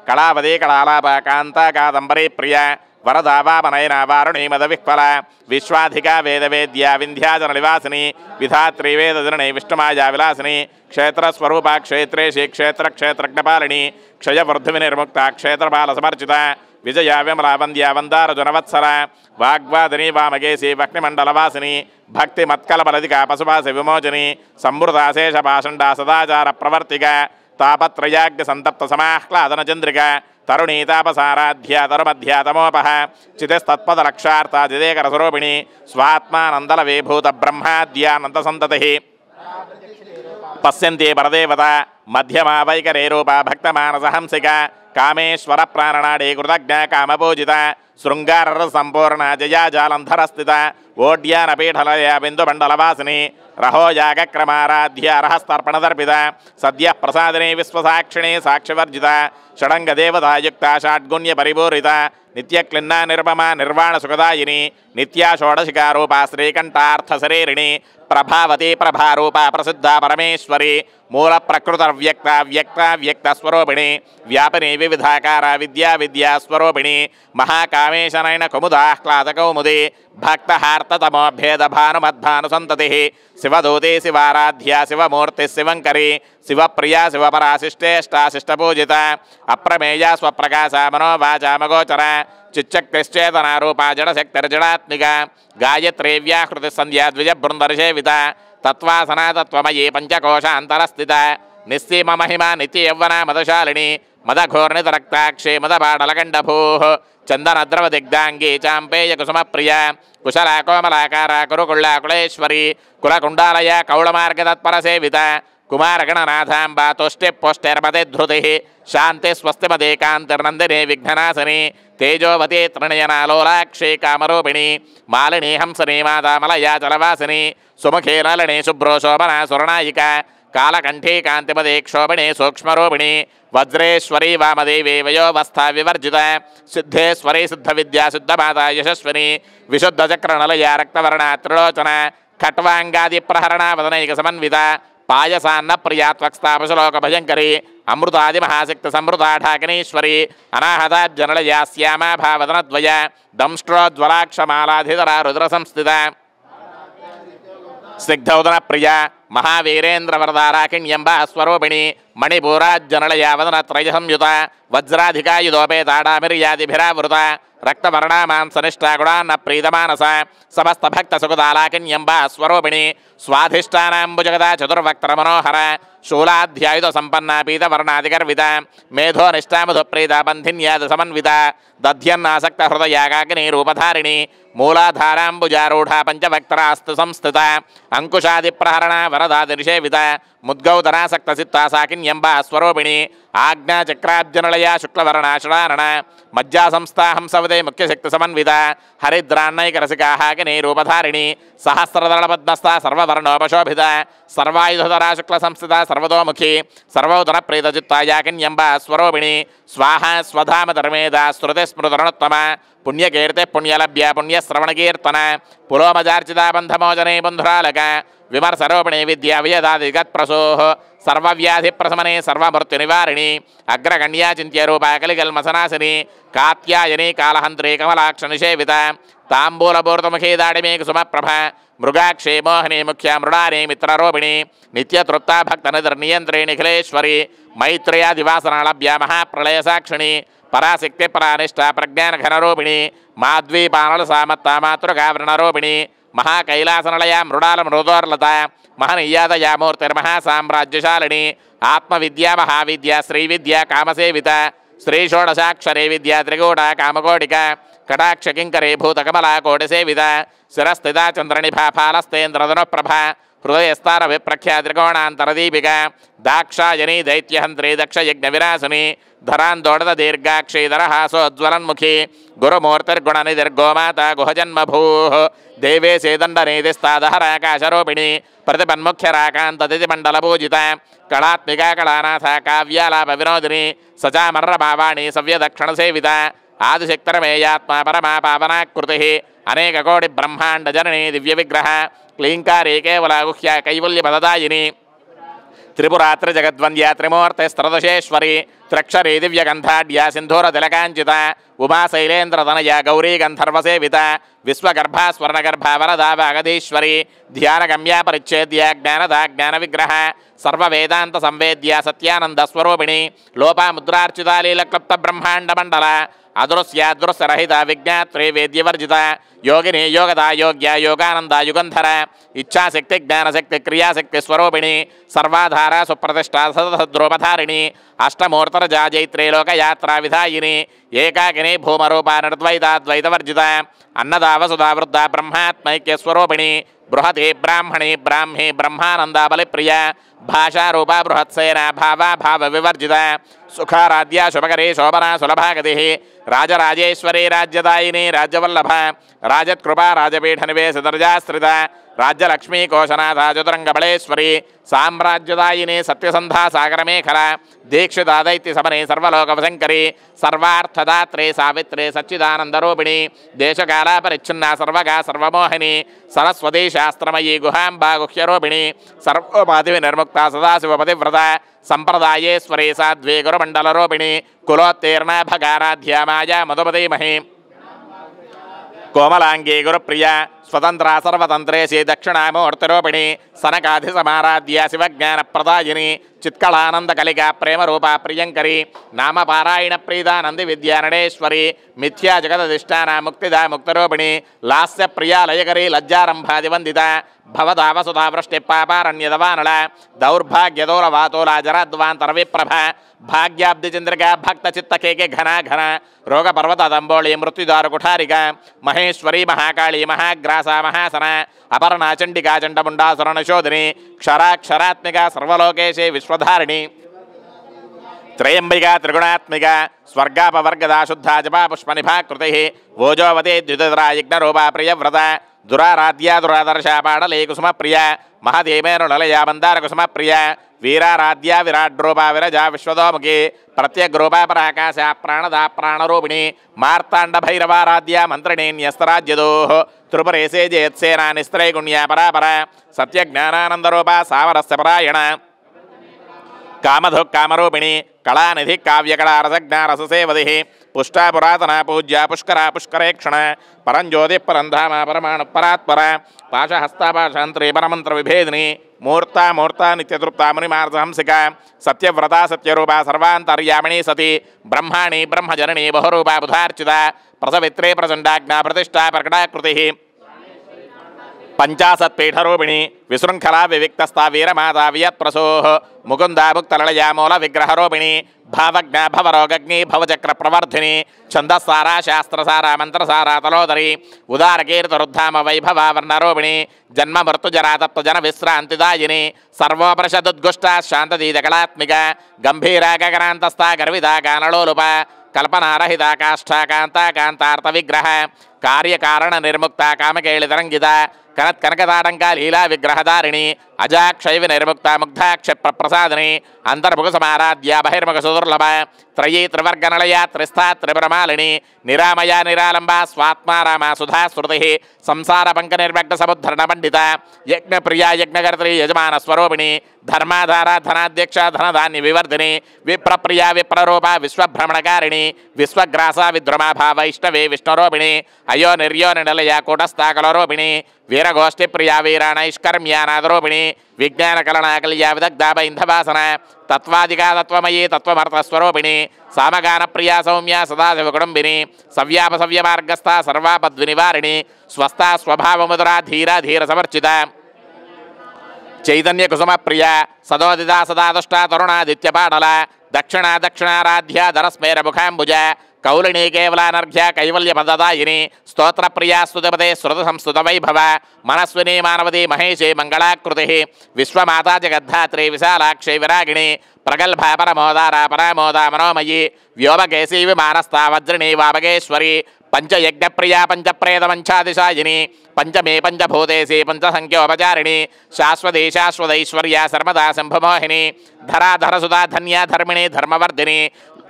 కళావదే కళాలాప కాంత కాదంబరే ప్రియ వరదావామనయన వారుణీమద విహ్వల విశ్వాధిక వేదవేద్య వింధ్యాజన నివాసిని విధాత్రి వేదజనని విలాసిని క్షేత్రస్వరూప క్షేత్రేషి క్షేత్రక్షేత్రజ్ఞపాలిని క్షయవర్ధువి నిర్ముక్త క్షేత్రపాల సమర్చిత విజయావిమలావంద్యావందారజునవత్సర వాగ్వాదిని వామగేసి వక్నిమండలవాసిని భక్తి మత్కలబలదిక పశుపాస విమోచని సమృద్ధాశేష పాషండా సదాచార ప్రవర్తిక తాపత్రయాగ్ని సంతప్త సమాహ్లాదనచంద్రిక తరుణీ తాపసారాధ్య తరుమధ్య తమోపహ చితిస్తత్పదలక్షార్థ జిదేకర స్వరూపిణి స్వాత్మానందల విభూత బ్రహ్మాద్యానంద సంతతి పశ్యంతి పరదేవత मध्यमावैकरेरूप भक्तमानसहंसिक कामेश्वर प्राणनाडे कृतज्ञ कामपूजित శృంగారర సంపూర్ణ జయా జాలంధర స్థిత ఓడ్యాన పీఠలయ బిందుమండలవాసిని రహోయాగక్రమారాధ్య అర్హస్తర్పణదర్పిత సద్య ప్రసాదిని విశ్వసాక్షిణి సాక్షివర్జిత షడంగదేవతాయుక్త షాడ్గుణ్య పరిపూరిత నిత్యక్లిన్నా నిర్మమా నిర్వాణ సుఖదాయిని నిత్యా షోడశికారూప శ్రీకంఠార్థశరీరిణి ప్రభావతి ప్రభారూప ప్రసిద్ధ పరమేశ్వరి मूल प्रकृत व्यक्त व्यक्त व्यक्त स्वरोपिणी व्यापने विविधाकार विद्या विद्या स्वरोपिणी महाकामेश नयन कुमुदाह्लाद कौमुदी भक्त हातमो भेद भानुमद्भासति शिवदूते शिवाराध्या शिवमूर्ति शिवंकरी शिव प्रिया शिव पराशिष्टेष्टा शिष्टपूजिता अप्रमेया स्वप्रकाशा मनोवाचा मगोचरा चिच्चक्तिश्चेतना रूप जड़शक्तिर्जात्मिका गायत्री व्याहृति संध्या द्विज ತತ್ವಾಸನಾತತ್ವಮಯಿ ಪಂಚಕೋಶ ಅಂತರಸ್ಥಿತ ನಿಸ್ಸೀಮ ಮಹಿಮಾ ನಿತ್ಯ ಯೌವನ ಮದಶಾಲಿನಿ ಮದಘೋರ್ಣಿತ ರಕ್ತಾಕ್ಷಿ ಮದಬಾಡಲಗಂಡಭೂ ಚಂದನದ್ರವ ದಿಗ್ಧಾಂಗಿ ಚಾಂಪೇಯ ಕುಸುಮ ಪ್ರಿಯ ಕುಶಲ ಕೋಮಲಾಕಾರ ಕುರುಕುಳ್ಳ ಕುಳೇಶ್ವರಿ ಕುಲಕುಂಡಾಲಯ ಕೌಳಮಾರ್ಗ ತತ್ಪರ ಸೇವಿತ कुमारगणनाथाम्बा तुष्टि पुष्टिर्मदे धृतिः शान्ति स्वस्तिमदेकान्तर्नन्दिनी विघ्ननाशनी तेजोवती तृणयनालोलाक्षी कामरूपिणी मालिनी हंसनी मातामलया जलवासिनी सुमुखी नलिनी शुभ्रो शोभना सुरनायिका कालकंठी कांतिपदे क्षोभिणी सूक्ष्मरूपिणी वज्रेश्वरी वामदेवी वयोवस्था विवर्जिता सिद्धेश्वरी सिद्ध विद्या सिद्धमाता यशस्विनी विशुद्धचक्रणलया रक्तवर्णा त्रिलोचना खट्वाङ्गादिप्रहरणा वदनैकसमन्विता పాయసాన్న ప్రియాత్వక్స్తాపశలోక భయంకరి అమృతాది మహాశక్తి సమృతాఠాకనీశ్వరి అనాహత జనలయా శ్యామాభావదనద్వయ దంష్ట్రోజ్వలాక్షమాలాధిధర రుద్ర సంస్థిత స్నిగ్ధౌదన ప్రియ మహావీరేంద్రవరదారాకిణ్యంబ స్వరూపిణి మణిభూరాజ్జనలయావదన త్రయసంయుత వజ్రాధికాయుధోపేతాడామిర్యాదిభిరావృత రక్తవర్ణామాంసనిష్టాగుణాన్న ప్రీతమానస సమస్తభక్తసుకుదాలాకిన్యంబ స్వరూపిణి స్వాధిష్టానాంబుజగదా మనోహర శూలాధ్యాయుధ సంపన్నా పీతవర్ణాదిగర్విత మేధో నిష్టామధుప్రీత బంధిన్యాద సమన్విత దధ్యన్నాసక్త హృదయాగాగ్ని రూపధారిణి మూలాధారాంబుజారూఢా పంచభక్తరాస్తు సంస్థిత అంకుశాదిప్రహరణ వరదాది నిషేవిత ముద్గౌధనాసక్తసిత్తా సాకిన్యంబా స్వరూపిణి ఆజ్ఞాచక్రాబ్జనలయ శుక్లవర్ణాశుడారణ మజ్జా సంస్థా హంసవదే ముఖ్యశక్తి సమన్విత హరిద్రాన్నైకరసికాహాకిని రూపధారిణి సహస్రదళపద్మస్థ సర్వర్ణోపశోభిత సర్వాయుధరా శుక్ల సంస్థిత సర్వతోముఖి సర్వోదర ప్రీతచిత్తాయాకిన్యంబా స్వరూపిణి స్వాహ స్వధామ ధర్మేద స్మృతి స్మృతరణోత్తమ ಪುಣ್ಯಕೀರ್ತೆ ಪುಣ್ಯಲಭ್ಯ ಪುಣ್ಯ ಶ್ರವಣಕೀರ್ತನ ಪುಲೋಮಜಾರ್ಚಿತ ಬಂಧಮೋಜನೆ ಬಂಧುರಾಲಕ ವಿಮರ್ಶರೋಪಿಣಿ ವಿದ್ಯಾ ವಿಯದಾದಿಗತ್ಪ್ರಸೋ ಸರ್ವವ್ಯಾಧಿ ಪ್ರಸಮನೆ ಸರ್ವಮೃತ್ಯು ನಿವಾರಿಣಿ ಅಗ್ರಗಣ್ಯ ಚಿಂತ್ಯ ರೂಪ ಕಲಿಗಲ್ಮಸನಾಸಿನಿ ಕಾತ್ಯಾಯನಿ ಕಾಲಹಂತ್ರಿ ಕಮಲಾಕ್ಷ ನಿಷೇವಿತ ತಾಂಬೂಲಭೂರ್ತಮುಖಿ ದಾಡಿಮೇ ಕುಸುಮಪ್ರಭ ಮೃಗಾಕ್ಷಿ ಮೋಹನಿ ಮುಖ್ಯ ಮೃಡಾನಿ ಮಿತ್ರರೋಪಿಣಿ ನಿತ್ಯತೃಪ್ತ ಭಕ್ತನದ್ರ ನಿಯಂತ್ರಿ ನಿಖಿಲೇಶ್ವರಿ ಮೈತ್ರಿಯ ದಿವಾಸನಾಳಭ್ಯ ಮಹಾಪ್ರಳಯ ಸಾಕ್ಷಿಣಿ పరాశక్తి పరానిష్ట ప్రజ్ఞాన ఘనరూపిణి మాద్వీపానుల సామత్తామాతృగావృణరూపిణి మహాకైలాసనలయ మృడాల మృదోర్లత మహనీయాద యామూర్తిర్ మహాసామ్రాజ్యశాలిని ఆత్మవిద్య మహావిద్య శ్రీవిద్య కామసేవిత స్త్రీ షోడశాక్షరే విద్య త్రిగూఢ కామకోటిక కటాక్షకింకరే భూతకమల కోటిసేవిత శిరస్థిత చంద్రనిభా ఫాలస్తేంద్రదనుప్రభ हृदय स्थान विप्रख्या त्रिकोणातर दीपिक दाक्षाजनी दैत्यहंत्री दक्ष यज्ञ विरासनी धरांदोड़द दीर्घाक्षीधर हासोज्वलमुखी गुरमूर्तिर्गुण निधिर्गोमाता गुहजन्म भू दे सीदंड निधिस्तादराकाशरोपिणी प्रतिपन्मुख्यराकांतिमंडलपूजिता कलात्मिका कलानाथ काव्यालाप विनोदिनी सचामर्र पावाणी सव्यदक्षण सेता आदिशक्तरमेयात्मा परमा पावना అనేక కోటి బ్రహ్మాండ జనని దివ్య విగ్రహ క్లీంకారీ కేవల గుహ్య కైవల్య పదదాయిని త్రిపురాత్రి జగద్వంద్య త్రిమూర్తి స్త్రదశేశ్వరి దివ్య గంధాడ్య సింధూర తిలకాంచిత ఉమా శైలేంద్రతనయ గౌరీ గంధర్వసేవిత విశ్వగర్భ స్వర్ణగర్భ వరదా వాగదీశ్వరి ధ్యానగమ్య పరిచ్ఛేద్య జ్ఞానదా జ్ఞాన విగ్రహ సర్వవేదాంత సంవేద్య సత్యానంద స్వరూపిణి లోపాముద్రార్చితాలీల క్లుప్త బ్రహ్మాండ మండల अदुरस्यादुरसरहित विज्ञात्रिवेद्यवर्जिता योगिनी योगदा योग्या योगानंद युगंधर इच्छाशक्ति ज्ञानशक्ति क्रियाशक्ति स्वरूपिणी सर्वाधारा सुप्रतिष्ठा सद्रूपधारिणी अष्टमूर्तरजा जैत्रेलोक यात्रा विधायिनी एकाकिनी भूमरूपा नृद्वैता अन्नदा वसुधा वृद्धा ब्रह्मात्मैक्य बृहदे ब्राह्मणे ब्राह्मे ब्रह्मानंद प्रिय भाषा रूप बृहत्सेना भावा भाव विवर्जिता सुखाराध्या शुभकरे शोभना सुलभा गति राजेश्वरी राज्यदायिनी राज्यवल्लभ राजत्कृपा राजपीठ निवेश दर्जाश्रिता ರಾಜ್ಯಲಕ್ಷ್ಮೀ ಕೋಶನಾಥ ಚತುರಂಗಬಳೇಶ್ವರಿ ಸಾಮ್ರಾಜ್ಯದಾಯಿನಿ ಸತ್ಯಸಂಧಾ ಸಾಗರ ಮೇಖಲ ದೀಕ್ಷಿತಾದೈತಿ ಸಮನೆ ಸರ್ವಲೋಕವಶಂಕರಿ ಸರ್ವಾರ್ಥದಾತ್ರೆ ಸಾವಿತ್ರೆ ಸಚ್ಚಿದಾನಂದರೂಪಿಣಿ ದೇಶಕಾಲ ಪರಿಚ್ಛಿನ್ನ ಸರ್ವಗ ಸರ್ವಮೋಹಿನಿ ಸರಸ್ವತಿ ಶಾಸ್ತ್ರಮಯಿ ಗುಹಾಂಬಾ ಗುಹ್ಯರೂಪಿಣಿ ಸರ್ವೋಪಾಧಿ ನಿರ್ಮುಕ್ತ ಸದಾಶಿವ ಪತಿವ್ರತ ಸಂಪ್ರದಾಯೇಶ್ವರಿ ಸಾಧ್ವಿ ಗುರುಮಂಡಲರೂಪಿಣಿ ಕುಲೋತ್ತೀರ್ಣ ಭಗಾರಾಧ್ಯ ಮಾಯಾ ಮಧುಪತಿ ಮಹಿ ಕೋಮಲಾಂಗಿ ಗುರುಪ್ರಿಯ స్వతంత్ర సర్వతంత్రే శ్రీ దక్షిణామూర్తిరూపిణి సనకాధి సమారాధ్య శివజ్ఞాన ప్రదాయిని చిత్కళానంద కలిక ప్రేమ రూప ప్రియంకరి నామపారాయణ ప్రీదానంది విద్యానడేశ్వరి మిథ్యా జగదధిష్టాన ముక్తిదా ముక్తరూపిణి లాస్య ప్రియాలయకరి లయకరి లజ్జారంభాదివందిత భవదావసుధా వృష్టి పాపారణ్యదవానల దౌర్భాగ్యదోల వాతోలాజరాద్వాంతర విప్రభ భాగ్యాబ్ది చంద్రిక భక్త చిత్త కేకే ఘనా ఘన రోగపర్వత దంబోళి మృత్యుదారు కుఠారిక మహేశ్వరి మహాకాళి మహాగ్రా परासा महासना चंडिका चंडमुंडा शरणशोधिनी क्षराक्षरात्मिका सर्वलोकेशे विश्वधारिणी त्रयंबिका त्रिगुणात्मिका स्वर्गापवर्गदा शुद्धा जपा पुष्पनिभा कृति ओजोवते द्युतरा यज्ञरूपा प्रियव्रता దురారాధ్యా దురాదర్శా పాడలే కుసుమ ప్రియ మహదేవేను నలయా మందార కుసుమ ప్రియ వీరారాధ్య విరాడ్రూపా విరజా విశ్వదోముఖి ప్రత్యగ్రూపాపరాకాశ పరాకాశ ప్రాణదా ప్రాణరూపిణి మార్తాండ భైరవారాధ్య మంత్రిణి న్యస్తరాజ్యదో త్రిపురేసే జయత్సేనా నిస్త్రైగుణ్యా పరాపర సత్యజ్ఞానానందరూపా సావరస్య పరాయణ कामधु कामरूपिणी कलानिधि रससेवधि पुष्टा पुरातना पूज्या पुष्करा पुष्करेक्षण परञ्ज्योतिः परन्धामा पाशंत्री परमंत्र विभेदिनी मूर्ता मूर्ता नित्यतृप्ता मुनिमार्धहंसिका सत्यव्रता सत्यरूपा सर्वांतर्यामिणी सती ब्रह्माणि ब्रह्मजननी बहुरूपा बुधार्चिता प्रसवित्रे प्रचंडाज्ञा प्रतिष्ठा प्रकटाकृति పంచాసత్పీఠరూపిణి విశృంఖలా వివిక్తస్థా వీరమాతా వియత్ప్రసో ముకుందాభుక్తలయామూల విగ్రహరూపిణి భావజ్ఞ భవరోగగ్ని భవచక్ర ప్రవర్ధిని ఛందస్సారా శాస్త్రసారా మంత్రసారా తలోదరి ఉదారకీర్తరుద్ధామ వైభవావర్ణరూపిణి జన్మ మృత్యుజరాతత్వజన విశ్రాంతిదాయిని సర్వోపరిషదుద్గుష్ట శాంతదీదకళాత్మిక గంభీరా గగనాంతస్థా గర్వితా గానలోలుప కల్పనారహిత కాష్ఠా కాంతా కాంతార్థ విగ్రహ కార్యకారణ నిర్ముక్త కామకేళితరంగిత కనత్ కనకతాడంక లీలా విగ్రహధారిణి అజాక్షైవ నిర్ముక్త ముగ్ధాక్ష ప్రసాదిని అంతర్ముఖ సమారాధ్య బహిర్ముఖ సుదుర్లభ త్రయీ త్రివర్గనలయ త్రిస్థా త్రిబ్రమాలిని నిరామయ నిరాలంబ స్వాత్మారామ సుధా శృతి సంసార పంక నిర్వగ్న సముద్ధరణ పండిత యజ్ఞ యజ్ఞప్రియ యజ్ఞకర్త్రి యజమాన స్వరూపిణి ధర్మాధార ధనాధ్యక్ష ధనధాన్య వివర్ధిని విప్రప్రియ విప్రూప విశ్వభ్రమణకారిణి విశ్వగ్రాస విద్రమాభా వైష్ణవి విష్ణురూపిణి అయో నిర్యో నిడలయ కూటస్థాకలరూపిణి వీరగోష్ఠి ప్రియ వీరాణైష్కర్మ్యానాదరూపిణి विज्ञानकलनाकल्याविदग्धापैन्धभासना तत्त्वादिकातत्त्वमयी सामगान प्रिया सौम्या सदाशिवकुटुम्बिनी सव्यापसव्यमार्गस्था सर्वापद्विनिवारिणी स्वस्था स्वभावमुदरा धीरा धीरसमर्चिता प्रिया सदोदिता सदा दुष्टा तरुणादित्यपाडला दक्षिणा दक्षिणाराध्या धरस्मेरमुखाम्बुजा ಕೌಲಿಣಿ ಕೇವಲ ಅನರ್ಘ್ಯ ಕೈವಲ್ಯ ಪದದಾಯಿನಿ ಸ್ತೋತ್ರ ಪ್ರಿಯ ಸ್ತುತಪದೆ ಸ್ತುತ ಸಂಸ್ತುತ ವೈಭವ ಮನಸ್ವಿನಿ ಮಾನವದಿ ಮಹೇಶಿ ಮಂಗಳಾಕೃತಿ ವಿಶ್ವಮಾತಾ ಜಗದ್ಧಾತ್ರಿ ವಿಶಾಲಾಕ್ಷಿ ವಿರಾಗಿಣಿ ಪ್ರಗಲ್ಭ ಪರಮೋದಾರ ಪರಮೋದ ಮನೋಮಯಿ ವ್ಯೋಮಕೇಸಿ ವಿಮಾನಸ್ಥ ವಜ್ರಿಣಿ ವಾಮಗೇಶ್ವರಿ ಪಂಚಯಜ್ಞ ಪ್ರಿಯ ಪಂಚಪ್ರೇತ ಮಂಚಾದಿಶಾಯಿನಿ ಪಂಚಮೇ ಪಂಚಭೂತೇಸಿ ಪಂಚಸಂಖ್ಯೋಪಚಾರಿಣಿ ಶಾಶ್ವತಿ ಶಾಶ್ವತೈಶ್ವರ್ಯ ಸರ್ವದಾ ಶಂಭಮೋಹಿನಿ ಧರಾಧರಸುಧಾ ಧನ್ಯ ಧರ್ಮಿಣಿ ಧರ್ಮವರ್ಧಿನಿ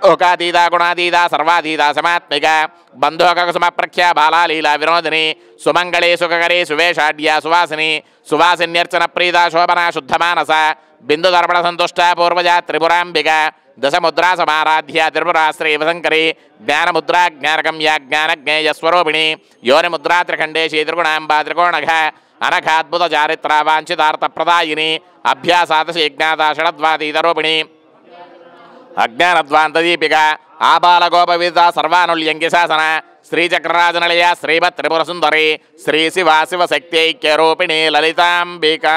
ओकातीता गुणातीता सर्वाधीता समात्मिका बंधुकसुम प्रख्या बालालीला विनोदिनी सुमंगले सुखकरी सुवेशाड्या सुवासिनी प्रीता शोभना शुद्धमानसा बिन्दुदर्पणसन्तुष्टा पूर्वजा त्रिपुराम्बिका दशमुद्रा समाराध्या त्रिपुराश्रीवशङ्करी ज्ञानमुद्रा ज्ञानकं या ज्ञानज्ञेयस्वरूपिणी योनिमुद्रा त्रिखण्डे श्रीत्रिगुणाम्बा त्रिकोणघ अनघाद्भुतचारित्रा वाञ्छितार्थप्रदायिनी अभ्यासादशयज्ञाता षडद्वातीतरूपिणी ఆబాలగోప విద సర్వానుల్యంగి శాసన శ్రీచక్రరాజనలయ శ్రీమత్ త్రిపుర సుందరి శ్రీ శివ శివశక్తి ఐక్యరూపిణి లలితాంబికా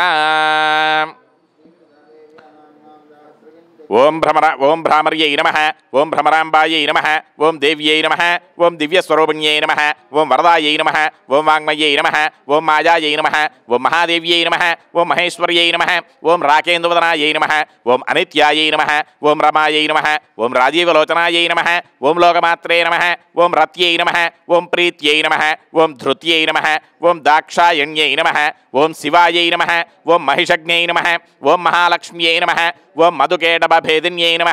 ஓம் பிரமர ஓம் பிராமரியை நம ஓம் பிரமராம்பாயை நம ஓம் தேவியை நம ஓம் திவ்யஸ்வரூபியை நம ஓம் வரதாயை நம ஓம் வாங்மையை நம ஓம் மாயாயை நம ஓம் மகாதேவியை நம ஓம் மகேஸ்வரியை நம ஓம் ராகேந்திரவதனாயை நம ஓம் அனித்யாயை நம ஓம் ரமாயை நம ஓம் ராஜீவலோச்சனாயை நம ஓம் லோகமாத்திரே நம ஓம் ரத்யை நம ஓம் பிரீத்தியை நம ஓம் திருத்தியை நம ஓம் தாட்சாயண்யை நம ஓம் சிவாயை நம ஓம் மகிஷக்னை நம ஓம் மகாலட்சுமியை நம ஓம் மதுகேடபேதின்யை நம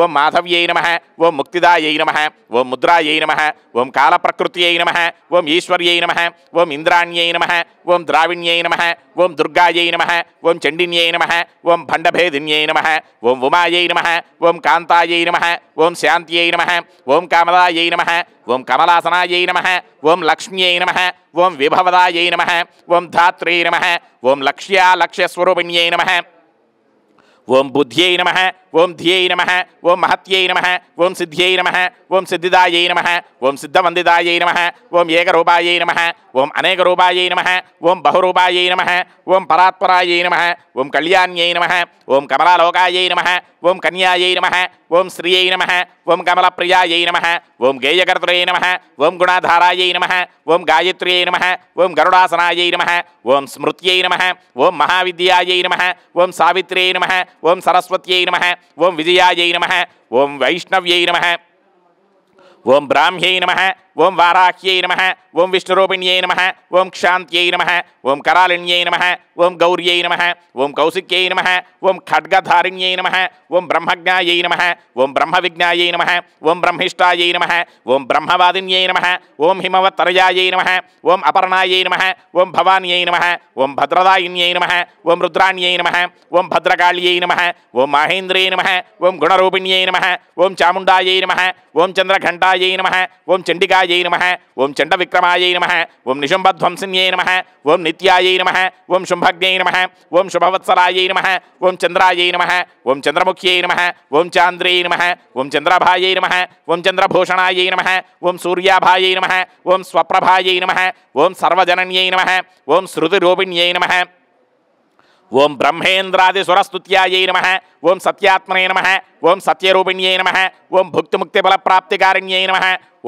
ஓம் மாதவியை நம ஓம் முக்திதாயை நம ஓம் முத்ராயை நம ஓம் காலப்பிரகிருத்தியை நம ஓம் ஈஸ்வரியை நம ஓம் இந்திராணியை நம ஓம் திராவிணியை நம ஓம் துர்காயை நம ஓம் சண்டின்யை நம ஓம் பண்டபேதின்யை நம ஓம் உமாயை நம ஓம் காந்தாயை நம ஓம் சாந்தியை நம ஓம் காமதாயை நம ஓம் கமலாசனாயை நம ஓம் லக்ஷ்மியை நம ஓம் விபவதாயை நம ஓம் தாத்ரே நம ஓம் லக்ஷ்யா லக்ஷஸ்வரூபிணியை நம ఓం బుద్ధ్యై నమ ఓం ధ్యై నమ ఓం మహత్యై నమ ఓం సిద్ధ్యై నమ ఓం సిద్ధిదాయై నమ ఓం సిద్ధవందిదాయై నమ ఓం ఏకరూపాయై నమ ఓం అనేకరూపాయై నమ ఓం బహురూపాయై నమ ఓం పరాత్పరాయై నమ ఓం కళ్యాణ్యై నమ ఓం కమలాలోకాయై నమ ஓம் கன்யாயை நம ஓம் ஸ்ரீயை நம ஓம் கமலப்பிரியாயை நம ஓம் கேயகர்த்திரையை நம ஓம் குணாதாராயை நம ஓம் காயத்ரியை நம ஓம் கருடாசனாயை நம ஓம் ஸ்மிருத்தியை நம ஓம் மகாவித்யாயை நம ஓம் சாவித்ரியை நம ஓம் சரஸ்வத்தியை நம ஓம் விஜயாயை நம ஓம் வைஷ்ணவியை நம ஓம் பிராமியை நம ओम वाराह्यै नम ओं विष्णुरूपिण्यै नम ओं क्षान्त्यै नम ओं करालिण्यै नम ओं गौर्यै नम ओं कौसिक्यै नम ओं खड्गधारिण्यै नम ओं ब्रह्मज्ञायै नम ओं ब्रह्मविज्ञायै नम ओं ब्रह्मिष्ठायै नम ओं ब्रह्मवादिन्यै नम ओं हिमवत्तरयायै नम ओं अपर्णायै नम ओम भवान्यै नम ओं भद्रदायिन्यै नम ओं रुद्राण्यै नम ओं भद्रकाल्यै नम ओं महेन्द्रे नम ओम गुणरूपिण्यै नम ओं चामुण्डायै नम ओं चन्द्रघण्टायै नम ओं चण्डिका नित्याय नम ओं चंड विक्रमाय नम ओं निशुंभध्वंसिन्यै नम ओं नित्याय नम ओं शुंभग्न्यै नम ओं शुभवत्सराय नम ओं चंद्राय नम ओं चंद्रमुख्ये नम ओं चांद्रे नम ओं चंद्रभाय नम ओं चंद्रभूषणाय नम ओं सूर्याभाय नम ओं स्वप्रभाय नम ओं सर्वजनन्यै नम ओं श्रुतिरूपिण्यै नम ओम ब्रह्मेन्द्रादि नम ओं सत्यात्मने नम ओं सत्यूपिण्य नम ओं भुक्तिमुक्तिफलप्राप्तिकारिण्यै नम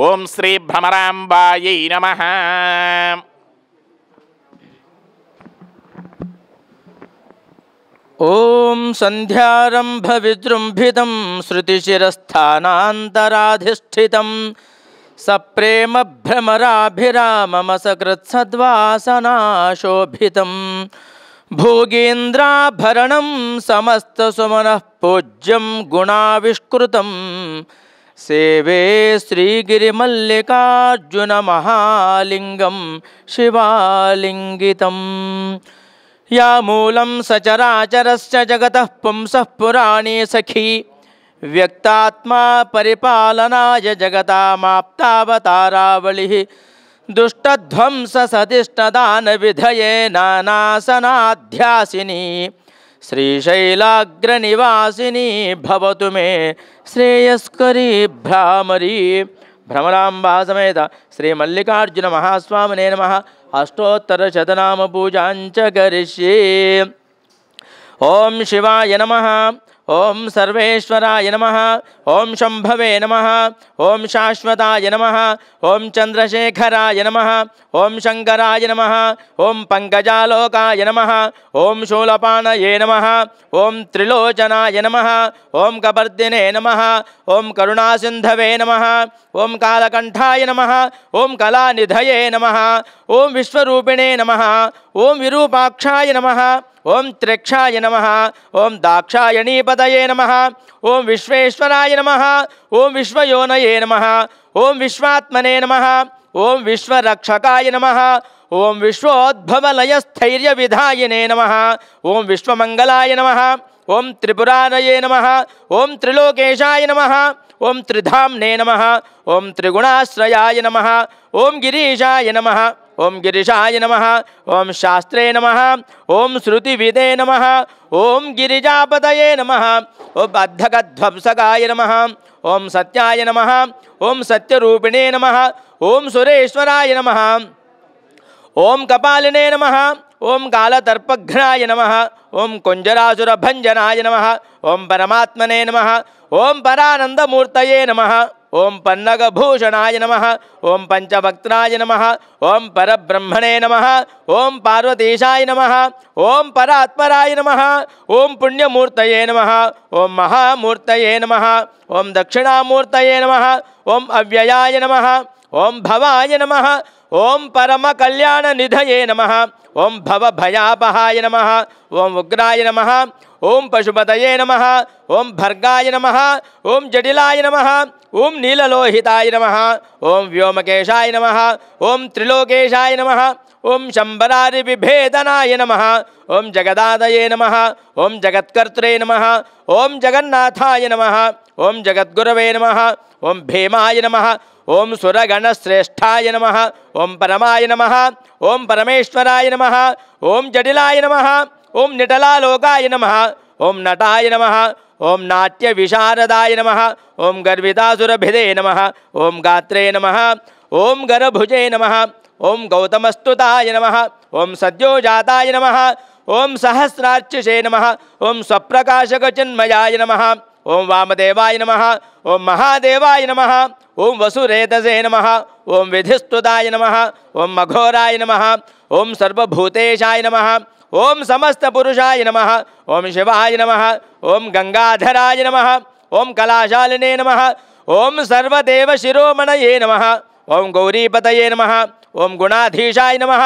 ओं श्रीभ्रमराम्बायै नम ॐ सन्ध्यारम्भविजृम्भितं श्रुतिशिरस्थानान्तराधिष्ठितं सप्रेमभ्रमराभिराममसकृत्सद्वासनाशोभितम् भोगेन्द्राभरणं समस्तसुमनः पूज्यं गुणाविष्कृत सेवे श्रीगिरिमल्लिकार्जुनमहालिङ्गं शिवालिङ्गितं या मूलं सचराचरश्च जगतः पुंसः पुराणे सखी व्यक्तात्मा परिपालनाय जगतामाप्तावतारावलिः दुष्टध्वंस सतिष्ठदान विधये नानासनाध्यासिनी श्रीशैलाग्रनिवासिनी भवतु मे श्रेयस्करी भ्रामरी भ्रमरांबा समेत श्री मल्लिकार्जुन महास्वामने नम अष्टोत्तर शतनाम पूजाच करिष्ये ओम शिवाय नमः ओम सर्वेश्वराय नमः ओम शंभवे नमः ओम शाश्वताय नमः ओम चंद्रशेखराय नमः ओम शंकराय नमः ओम पंकजालोकाय नमः ओम शूलपाणये नमः ओम त्रिलोचनाय नमः ओम कपर्दिने नमः ओम करुणासिंधवे नमः ओम कालकंठाय नमः ओम कलानिधये नमः ओं विश्वरूपिणे नमः ओं विरूपाक्षाय नमः ओं त्रेक्षाय नमः ओं दाक्षायणीपदये नमः ओं विश्वेश्वराय नमः ओं विश्वयोनये नमः ओं विश्वात्मने नमः ओं विश्वरक्षकाय नमः ओं विश्वोद्भवलयस्थैर्यविधायिने नमः ओं विश्वमंगलाय नमः ओं त्रिपुरानये नमः ओं त्रिलोकेशाय नमः ओं त्रिधामने नमः ओं त्रिगुणाश्रयाय नमः ओं गिरीशाय नमः ओम गिरीशाय नम ओम शास्त्रे नम ओम श्रुतिविदे नम ओम गिरीजापत नम ओम बद्धकध्वंसकाय नम ओम सत्याय नम ओम सत्यूपिणे नम ओम सुरेश्वराय नम ओम कपालिने नम ओम कालतर्पघ्नाय नम ओं कुंजरासुरभञ्जनाय नम ओं परमात्मने नम ओं परानन्दमूर्तये नम ओम पन्नगभूषणाय नमः ओम पंचभक्तनाय नमः ओम परब्रह्मणे नमः ओम पार्वतीशाय नमः ओम परात्मराय नमः ओम पुण्यमूर्तये नमः ओम महामूर्तये नमः ओम दक्षिणामूर्तये नमः ओम अव्ययाय नमः ओम भवाय नमः ओम परम कल्याण निधये नमः ओम भव भयापहाय नमः ओम उग्राय नमः ओम पशुपतये नमः ओम भर्गाय नमः ओम जटिलाय नमः ओम नीललोहिताय नम ओं व्योमकेशाय नम ओं त्रिलोकेशाय नम ओं शंबरारि नम ओं जगदाद नम ओं जगत्कर्त नम ओं ओम जगन्नाथाय नमः ओम जगद्गुरवे नमः ओम भीमाय नमः ओम सुरगणश्रेष्ठाय नम ओं परमाय नम ओं परमेश्वराय नम ओं जटिलाय नम ओं निटलालोकाय नम ओं नटाय नम ओम नाट्य विशारदाय नम ओं गर्भिताभिदे नम ओं गात्रे नम ओं गरभुजे नम ओं गौतमस्तुताय नम ओं सद्योजाताय नम ओं सहस्रार्चिषे नम ओं स्वप्रकाशकचिन्मयाय नम ओं वामदेवाय नम ओं महादेवाय नम ओं वसुरेतसे नम ओं विधिस्तुताय नम ओं मघोराय नम ओं सर्वूतेशा नम ओम समस्त पुरुषाय नमः ओम शिवाय नमः ओम गंगाधराय नमः ओम कलाशालिने नमः ओम सर्वदेव शिरोमणये नमः ओम गौरीपतये नमः ओम गुणाधीशाय नमः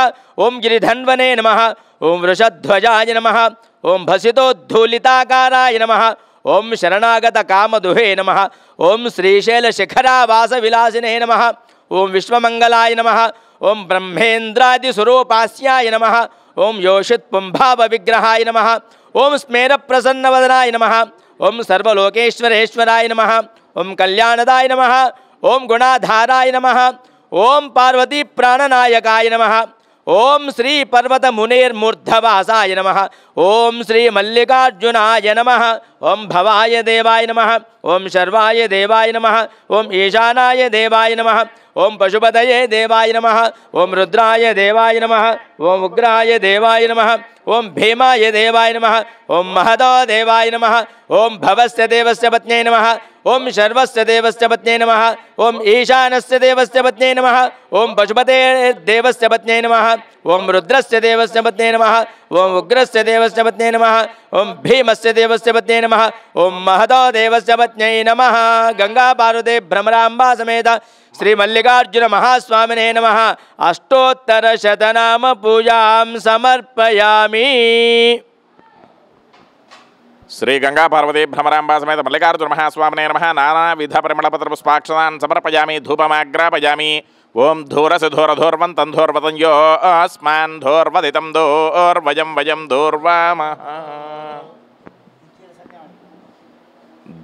ओम गिरिधन्वने नमः ओम वृषध्वजाय नमः ओम भसितोद्धूलिताकाराय नम ओम शरणागत कामदुहे ओं ओम विलासिने नम ओम विश्वमंगलाय नम ओम ब्रह्मेन्द्रादिस्वरूपास्याय नम ओम योषित पुंभाव विग्रहाय नम ओं स्मेर प्रसन्न वदनाय नम ओं सर्वलोकेश्वरेश्वराय नम ओं कल्याणदाय नम ओं गुणाधाराय नम ओं पार्वती प्राणनायकाय नमः ओम श्री पर्वत मुनिर्मूर्धवासाय नम ओं श्री मल्लिकार्जुनाय नम ओं भवाय देवाय नम ओं शर्वाय देवाय नम ओं ईशानाय देवाय नम ओं पशुपत देवाय नम ओं रुद्राय देवाय नम ओं उग्राय देवाय नम ओं भीमाय देवाय नम ओं महदो देवाय नम ओं भवस्य देवस्य पत्न्यै नम ओम शर्वस्य देवस्य पत्ने नम ओम ईशानस्य देवस्य पत्ने नम ओम पशुपते देवस्य पत्ने नम ओम रुद्रस्य देवस्य पत्ने नम ओम उग्रस्य देवस्य पत्ने नम ओम भीमस्य देवस्य पत्ने नम ओम महतो देवस्य पत्ने नम गंगा पार्वते भ्रमरांबा समेत श्री मल्लिकार्जुन महास्वामिने नमः शतनाम पूजा समर्पयामि श्री गंगा पार्वती भ्रमरांबा समेत मल्लिकार्जुन महास्वामे नम नाना विध परमल पत्र पुष्पाक्षता समर्पयाम धूपमाग्रापया ओं धूरस धूरधूर्व तंधूर्वतो अस्मादित दूर्वज वजम दूर्वाम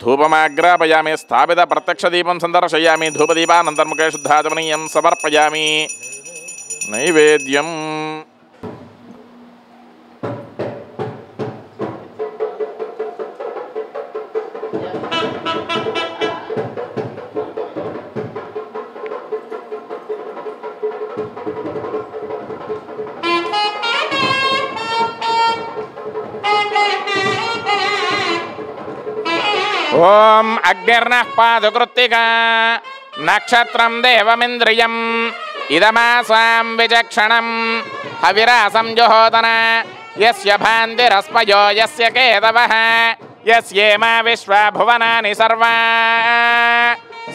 धूपमाग्रापया स्थापित प्रत्यक्ष दीपम संदर्शया धूपदीपानंद मुखे शुद्धाचमनीय समर्पयामी नैवेद्यम ओम अग्निर्न पादुकृत्ति नक्षत्र देवमींद्रिय इदमासा विचक्षण हविरासम जुहोदन यस्यो येदव येमा विश्वा भुवनानि सर्वा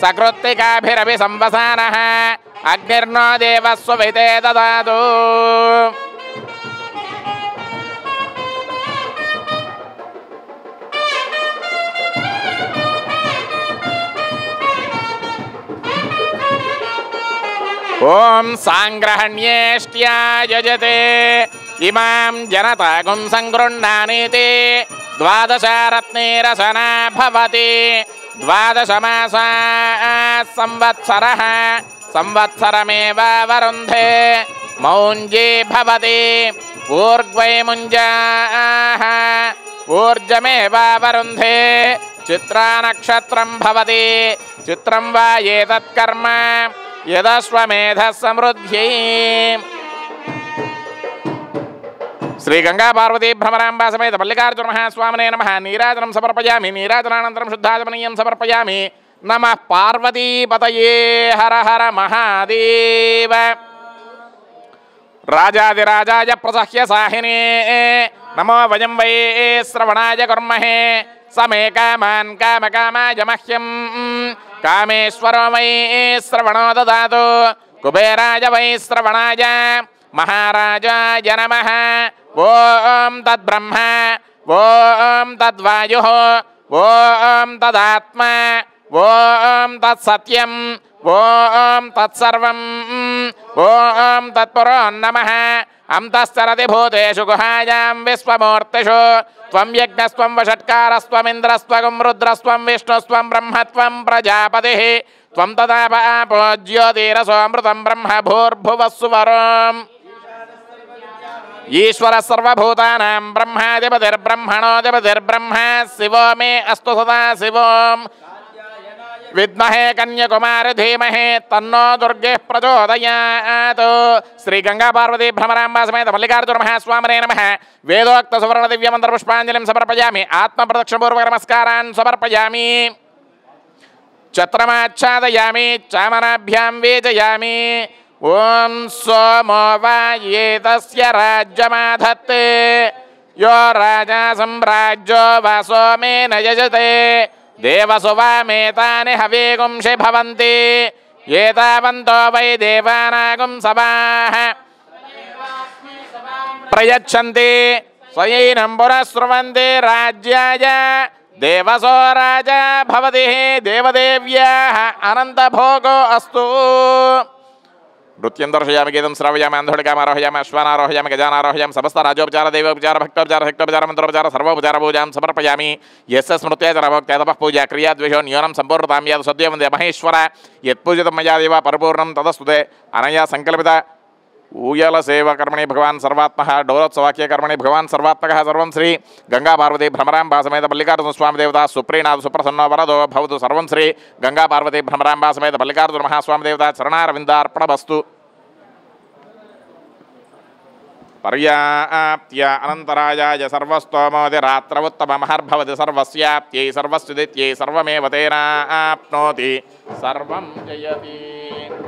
सकृत्तिकाभिरभि संवसानः अग्निर्नो देवस्व ददातु ओम् यजते इमां जनताकुंसङ्गृह्णानि इति द्वादश रत्नीरसना भवति द्वादशमासा संवत्सरः संवत्सरमेव वरुन्धे मौञ्जी भवति ऊर्ग्वैमुञ्जाः ऊर्जमे वा वरुन्धे चित्रानक्षत्रं भवति चित्रं वा एतत्कर्म यदश्वमेध समृद्ध्यै श्री गंगा पार्वती भ्रमरांबा समेत मल्लिकार्जुन महास्वामने नम नीराजन समर्पया नीराजनान शुद्धाजमनीय समर्पया नम पार्वती पतये हर हर महादेव राजाधिराजाय प्रसह्य साहिने नमो वज वै श्रवणाय कुर्महे समे काम काम मह्यम् कामेश्वरोमयीश्रवणो दधातु कुबेराजवयिश्रवणाय महाराजाय नमः वो ॐ तद्ब्रह्म वो ॐ तद्वायुः ओं तदात्मा वो म् तत्सत्यं वो ॐ तत्सर्वं वो ॐ तत्परोन्नमः ಅಂತಸ್ತರತಿ ಭೂತೇಷು ಗುಹಾಯಾಂ विश्वमूर्तिषु ತ್ವಂ ಯಜ್ಞಸ್ತ್ವಂ ವಷಟ್ಕಾರಸ್ತ್ವಮಿಂದ್ರಸ್ತ್ವಗಂ ರುದ್ರಸ್ತ್ವಂ ವಿಷ್ಣುಸ್ತ್ವಂ ಬ್ರಹ್ಮತ್ವಂ त्वं तदाप ज्योतिरसोऽमृतं ब्रह्म भूर्भुवस्सुवरोम् ईश्वरः सर्वभूतानां ब्रह्माधिपतिर्ब्रह्मणोऽधिपतिर्ब्रह्म शिवो मे अस्तु सदा शिवोम् विद्महे कन्याकुमार धीमहे तन्नो दुर्गे प्रचोदयात् श्री गंगा पार्वती भ्रमरांबा समेत मल्लिकार्जुन महास्वामने नमः वेदोक्त सुवर्ण दिव्य मंत्र पुष्पांजलिं समर्पयामि आत्म प्रदक्षिण पूर्वक नमस्कारान् समर्पयामि चत्रमाच्छादयामि चामराभ्यां वेजयामि ओं सोमो वा तस्य राज्यमाधत्ते यो राजा सम्राज्यो वासो मे न यजते देवसुवामेतानि हवेगुंषि भवन्ति एतावन्तो वै देवानागुं सभाः प्रयच्छन्ति स्वयैनं पुरस्रुवन्ति राज्याय देवसो राजा भवति देवदेव्याः अनन्तभोगो अस्तु नृत्यं दर्शयामि गीतं श्रावयामि अन्धोडकाम् आरोहयामि अश्वान् समस्त राजोपचार आरोहयामि समस्तराजोपचार देवोपचार भक्तोपचार शक्तोपचार मन्त्रोपचार सर्वोपचारपूजां समर्पयामि यस्य स्मृत्यचरभोक्त्या तपः पूजा क्रियाद्विषो न्यूनं सम्पूर्णतां याद सद्यो महेश्वर यत्पूजितं मया देव परिपूर्णं तदस्तुते अनया सङ्कल्पित ऊयल ऊयलसेवकर्मणि भगवान् सर्वात्मः डोलोत्सवाक्यकर्मणि भगवान् सर्वात्मक सर्व श्री गंगा पार्वती गङ्गापार्वती भ्रमराम्बा समेत देवता सुप्रीनाथ सुप्रसन्न वरदो भवतु सर्व श्री गंगा पार्वती गङ्गापार्वती भ्रमराम्बा समेत मल्लिकार्जुनमहास्वामिदेवता चरणारविन्दार्पणवस्तु पर्याप्त्य अनन्तरायाय सर्वस्तोमोदिरात्रवुत्तममहर्भवति सर्वस्याप्त्यै सर्वस्विदित्यै सर्वमेव आप्नोति सर्वं जयति